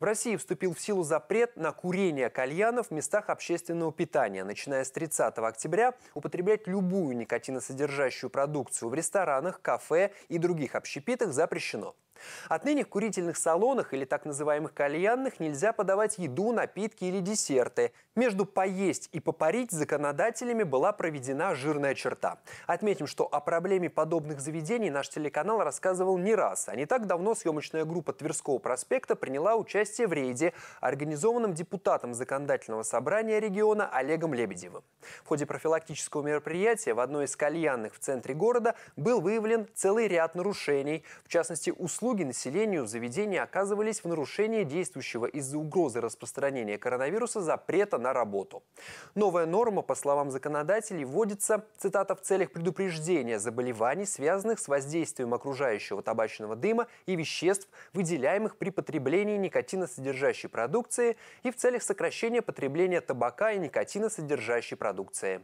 В России вступил в силу запрет на курение кальянов в местах общественного питания. Начиная с 30 октября употреблять любую никотиносодержащую продукцию в ресторанах, кафе и других общепитах запрещено. Отныне в курительных салонах или так называемых кальянных нельзя подавать еду, напитки или десерты. Между «поесть» и «попарить» законодателями была проведена жирная черта. Отметим, что о проблеме подобных заведений наш телеканал рассказывал не раз. А не так давно съемочная группа Тверского проспекта приняла участие в рейде, организованном депутатом законодательного собрания региона Олегом Лебедевым. В ходе профилактического мероприятия в одной из кальянных в центре города был выявлен целый ряд нарушений, в частности, услуг услуги населению в заведении оказывались в нарушении действующего из-за угрозы распространения коронавируса запрета на работу. Новая норма, по словам законодателей, вводится, цитата, в целях предупреждения заболеваний, связанных с воздействием окружающего табачного дыма и веществ, выделяемых при потреблении никотиносодержащей продукции и в целях сокращения потребления табака и никотиносодержащей продукции.